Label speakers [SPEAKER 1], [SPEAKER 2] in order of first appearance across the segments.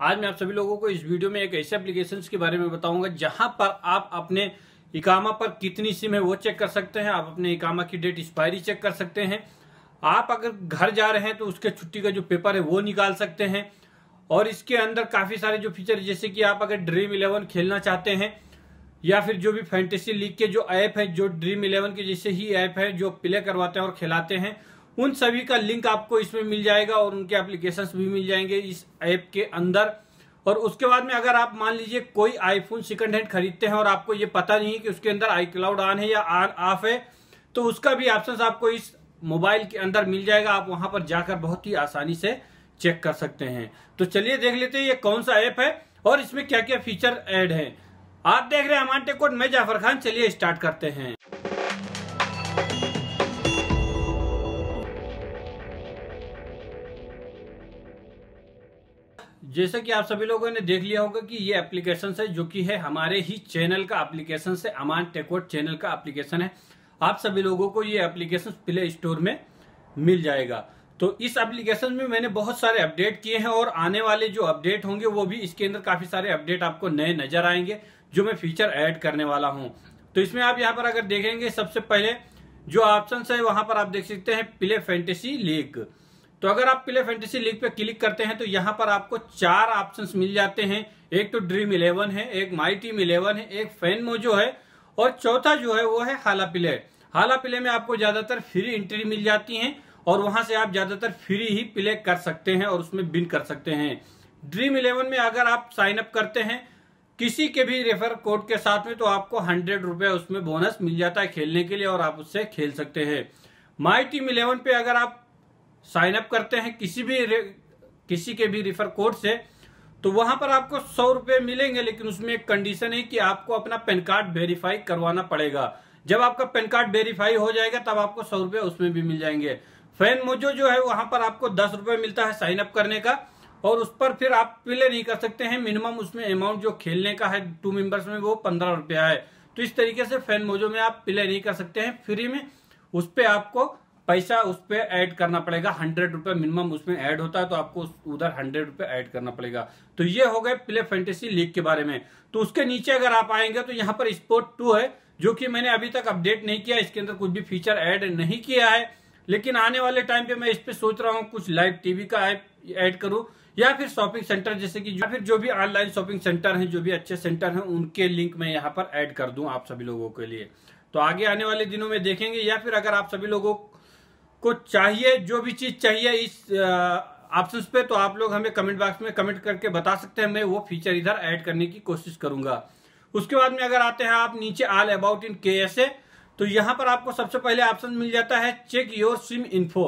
[SPEAKER 1] आज मैं आप सभी लोगों को इस वीडियो में एक ऐसे एप्लीकेशन के बारे में बताऊंगा जहां पर आप अपने इकामा पर कितनी सिम है वो चेक कर सकते हैं आप अपने इकामा की डेट एक्सपायरी चेक कर सकते हैं आप अगर घर जा रहे हैं तो उसके छुट्टी का जो पेपर है वो निकाल सकते हैं और इसके अंदर काफ़ी सारे जो फीचर जैसे कि आप अगर ड्रीम इलेवन खेलना चाहते हैं या फिर जो भी फैंटेसी लीग के जो ऐप है जो ड्रीम इलेवन के जैसे ही ऐप है जो प्ले करवाते हैं और खिलाते हैं उन सभी का लिंक आपको इसमें मिल जाएगा और उनके एप्लीकेशन भी मिल जाएंगे इस ऐप के अंदर और उसके बाद में अगर आप मान लीजिए कोई आईफोन सेकंड हैंड खरीदते हैं और आपको ये पता नहीं है कि उसके अंदर आई क्लाउड ऑन है या ऑन ऑफ है तो उसका भी ऑप्शन आपको इस मोबाइल के अंदर मिल जाएगा आप वहां पर जाकर बहुत ही आसानी से चेक कर सकते हैं तो चलिए देख लेते हैं ये कौन सा ऐप है और इसमें क्या क्या फीचर एड है आप देख रहे हैं हमारे कोड मैं जाफर खान चलिए स्टार्ट करते हैं जैसा कि आप सभी लोगों ने देख लिया होगा कि ये एप्लीकेशन है जो कि है हमारे ही चैनल का एप्लीकेशन से अमान टेकवर्ड चैनल का एप्लीकेशन है आप सभी लोगों को ये एप्लीकेशन प्ले स्टोर में मिल जाएगा तो इस एप्लीकेशन में मैंने बहुत सारे अपडेट किए हैं और आने वाले जो अपडेट होंगे वो भी इसके अंदर काफी सारे अपडेट आपको नए नजर आएंगे जो मैं फीचर ऐड करने वाला हूँ तो इसमें आप यहाँ पर अगर देखेंगे सबसे पहले जो ऑप्शन है वहां पर आप देख सकते हैं प्ले फैंटेसी लीग तो अगर आप प्ले फैंटेसी लीग पे क्लिक करते हैं तो यहाँ पर आपको चार ऑप्शंस मिल जाते हैं एक तो ड्रीम इलेवन है एक माई टीम इलेवन है एक फैन मोजो है और चौथा जो है वो है हाला प्ले हाला प्ले में आपको ज्यादातर फ्री एंट्री मिल जाती है और वहां से आप ज्यादातर फ्री ही प्ले कर सकते हैं और उसमें बिन कर सकते हैं ड्रीम इलेवन में अगर आप साइन अप करते हैं किसी के भी रेफर कोड के साथ में तो आपको हंड्रेड रुपया उसमें बोनस मिल जाता है खेलने के लिए और आप उससे खेल सकते हैं माई टीम इलेवन पे अगर आप साइन अप करते हैं किसी भी किसी के भी रिफर कोड से तो वहां पर आपको सौ रुपए मिलेंगे लेकिन उसमें एक कंडीशन है कि आपको अपना पैन कार्ड वेरीफाई करवाना पड़ेगा जब आपका पैन कार्ड वेरीफाई हो जाएगा तब आपको सौ रुपए उसमें भी मिल जाएंगे फैन मोजो जो है वहां पर आपको दस रुपए मिलता है साइन अप करने का और उस पर फिर आप प्ले नहीं कर सकते हैं मिनिमम उसमें अमाउंट जो खेलने का है टू मेंबर्स में वो पंद्रह रुपया है तो इस तरीके से फैन मोजो में आप प्ले नहीं कर सकते हैं फ्री में उस पर आपको पैसा उस पर ऐड करना पड़ेगा हंड्रेड रुपए मिनिमम उसमें ऐड होता है तो आपको उधर हंड्रेड रुपये ऐड करना पड़ेगा तो ये हो गए प्ले फैंटेसी लीग के बारे में तो उसके नीचे अगर आप आएंगे तो यहाँ पर स्पोर्ट टू है जो कि मैंने अभी तक अपडेट नहीं किया इसके अंदर कुछ भी फीचर ऐड नहीं किया है लेकिन आने वाले टाइम पे मैं इस पे सोच रहा हूँ कुछ लाइव टीवी का ऐप ऐड करूँ या फिर शॉपिंग सेंटर जैसे कि या फिर जो भी ऑनलाइन शॉपिंग सेंटर हैं जो भी अच्छे सेंटर हैं उनके लिंक मैं यहाँ पर ऐड कर दूं आप सभी लोगों के लिए तो आगे आने वाले दिनों में देखेंगे या फिर अगर आप सभी लोगों को चाहिए जो भी चीज़ चाहिए इस ऑप्शन पे तो आप लोग हमें कमेंट बॉक्स में कमेंट करके बता सकते हैं मैं वो फीचर इधर ऐड करने की कोशिश करूंगा उसके बाद में अगर आते हैं आप नीचे ऑल अबाउट इन के तो यहाँ पर आपको सबसे पहले ऑप्शन मिल जाता है चेक योर सिम इन्फो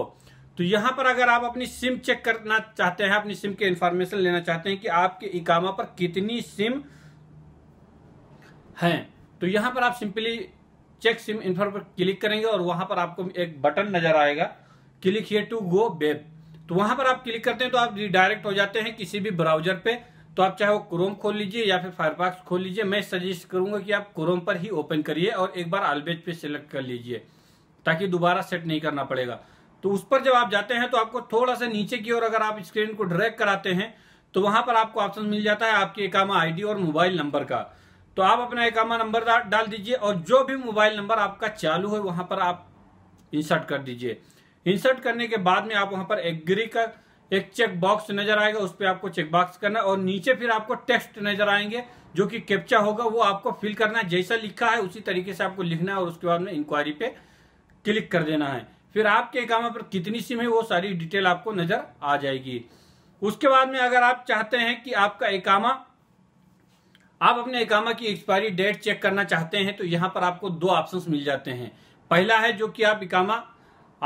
[SPEAKER 1] तो यहाँ पर अगर आप अपनी सिम चेक करना चाहते हैं अपनी सिम के इन्फॉर्मेशन लेना चाहते हैं कि आपके इकामा पर कितनी सिम है तो यहाँ पर आप सिंपली चेक सिम इन्फर पर क्लिक करेंगे और वहां पर आपको एक बटन नजर आएगा click here to go web तो वहां पर आप क्लिक करते हैं तो आप रिडायरेक्ट हो जाते हैं किसी भी ब्राउजर पे तो आप चाहे वो क्रोम खोल लीजिए या फिर फायरफॉक्स खोल लीजिए मैं सजेस्ट करूंगा कि आप क्रोम पर ही ओपन करिए और एक बार आलबेज पे सिलेक्ट कर लीजिए ताकि दोबारा सेट नहीं करना पड़ेगा तो उस पर जब आप जाते हैं तो आपको थोड़ा सा नीचे की ओर अगर आप स्क्रीन को ड्रैग कराते हैं तो वहां पर आपको ऑप्शन मिल जाता है आपके एकामा आईडी और मोबाइल नंबर का तो आप अपना एकामा नंबर डाल दीजिए और जो भी मोबाइल नंबर आपका चालू है वहां पर आप इंसर्ट कर दीजिए इंसर्ट करने के बाद में आप वहां पर एग्री कर एक चेक बॉक्स नजर आएगा उस पर आपको चेक बॉक्स करना और नीचे फिर आपको टेक्स्ट नजर आएंगे जो कि कैप्चा होगा वो आपको फिल करना है जैसा लिखा है उसी तरीके से आपको लिखना है और उसके बाद में इंक्वायरी पे क्लिक कर देना है फिर आपके एकामा पर कितनी सिम है वो सारी डिटेल आपको नजर आ जाएगी उसके बाद में अगर आप चाहते हैं कि आपका एकामा आप अपने इकामा की एक्सपायरी डेट चेक करना चाहते हैं तो यहाँ पर आपको दो ऑप्शंस मिल जाते हैं पहला है जो कि आप इकामा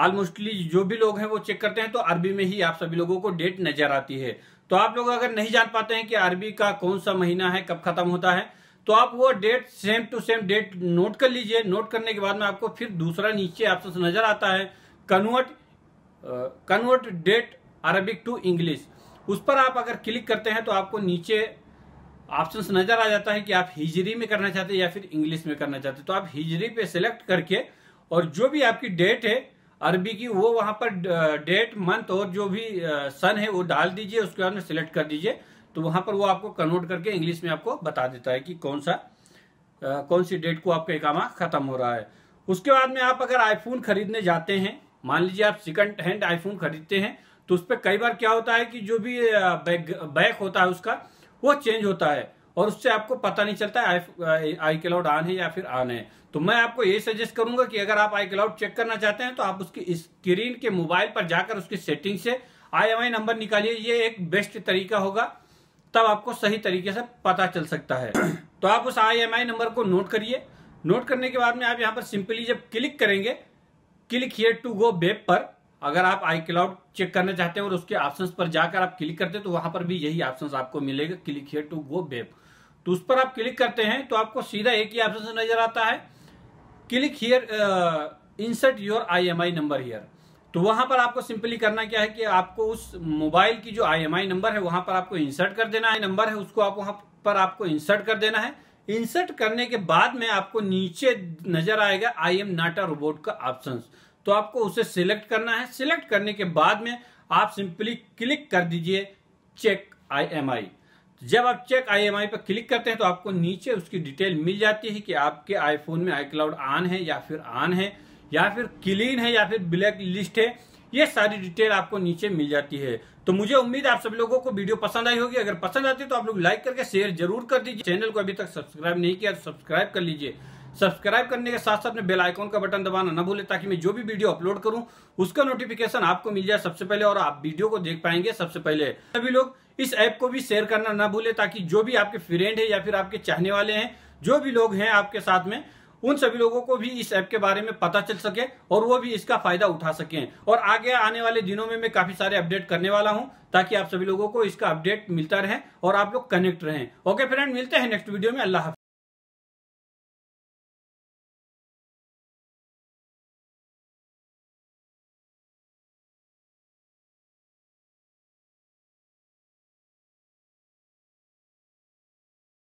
[SPEAKER 1] ऑलमोस्टली जो भी लोग हैं वो चेक करते हैं तो अरबी में ही आप सभी लोगों को डेट नजर आती है तो आप लोग अगर नहीं जान पाते हैं कि अरबी का कौन सा महीना है कब खत्म होता है तो आप वो date same to same date note कर लीजिए नोट करने के बाद में आपको फिर दूसरा नीचे ऑप्शन नजर आता है convert convert date Arabic to English उस पर आप अगर क्लिक करते हैं तो आपको नीचे ऑप्शन नजर आ जाता है कि आप हिजरी में करना चाहते हैं या फिर इंग्लिश में करना चाहते हैं तो आप हिजरी पे सेलेक्ट करके और जो भी आपकी डेट है अरबी की वो वहां पर डेट मंथ और जो भी सन है वो डाल दीजिए उसके बाद में सिलेक्ट कर दीजिए तो वहां पर वो आपको कन्वर्ट करके इंग्लिश में आपको बता देता है कि कौन सा कौन सी डेट को आपका इकामा खत्म हो रहा है उसके बाद में आप अगर आईफोन खरीदने जाते हैं मान लीजिए आप सेकंड हैंड आईफोन खरीदते हैं तो उस पर कई बार क्या होता है कि जो भी बैग बैक होता है उसका वो चेंज होता है और उससे आपको पता नहीं चलता आई आई क्लाउड ऑन है या फिर ऑन है तो मैं आपको ये सजेस्ट करूंगा कि अगर आप आई क्लाउड चेक करना चाहते हैं तो आप उसकी स्क्रीन के मोबाइल पर जाकर उसकी सेटिंग से आई नंबर निकालिए ये एक बेस्ट तरीका होगा तब आपको सही तरीके से पता चल सकता है तो आप उस आई नंबर को नोट करिए नोट करने के बाद में आप यहाँ पर सिंपली जब क्लिक करेंगे click here to go web पर अगर आप आई क्लाउड चेक करना चाहते हैं और उसके ऑप्शंस पर जाकर आप क्लिक करते हैं तो वहां पर भी यही ऑप्शंस आपको मिलेगा click here to go web तो उस पर आप क्लिक करते हैं तो आपको सीधा एक ही ऑप्शन नजर आता है click here insert your I number here तो वहां पर आपको सिंपली करना क्या है कि आपको उस मोबाइल की जो आई नंबर है वहां पर आपको इंसर्ट कर देना है नंबर है उसको आप वहां पर आपको इंसर्ट कर देना है इंसर्ट करने के बाद में आपको नीचे नजर आएगा आई एम नाटा रोबोट का ऑप्शन तो आपको उसे सिलेक्ट करना है सिलेक्ट करने के बाद में आप सिंपली क्लिक कर दीजिए चेक आईएमआई जब आप चेक आईएमआई पर क्लिक करते हैं तो आपको नीचे उसकी डिटेल मिल जाती है कि आपके आईफोन में आई क्लाउड ऑन है या फिर ऑन है या फिर क्लीन है या फिर ब्लैक लिस्ट है ये सारी डिटेल आपको नीचे मिल जाती है तो मुझे उम्मीद आप सब लोगों को वीडियो पसंद आई होगी अगर पसंद आती है तो आप लोग लाइक करके शेयर जरूर कर दीजिए चैनल को अभी तक सब्सक्राइब नहीं किया तो सब्सक्राइब कर लीजिए सब्सक्राइब करने के साथ साथ में बेल आइकॉन का बटन दबाना ना भूले ताकि मैं जो भी वीडियो अपलोड करूं उसका नोटिफिकेशन आपको मिल जाए सबसे पहले और आप वीडियो को देख पाएंगे सबसे पहले सभी लोग इस ऐप को भी शेयर करना ना भूले ताकि जो भी आपके फ्रेंड है या फिर आपके चाहने वाले हैं जो भी लोग हैं आपके साथ में उन सभी लोगों को भी इस ऐप के बारे में पता चल सके और वो भी इसका फायदा उठा सके और आगे आने वाले दिनों में मैं काफी सारे अपडेट करने वाला हूं ताकि आप सभी लोगों को इसका अपडेट मिलता रहे और आप लोग कनेक्ट रहें ओके फ्रेंड मिलते हैं नेक्स्ट वीडियो में अल्लाह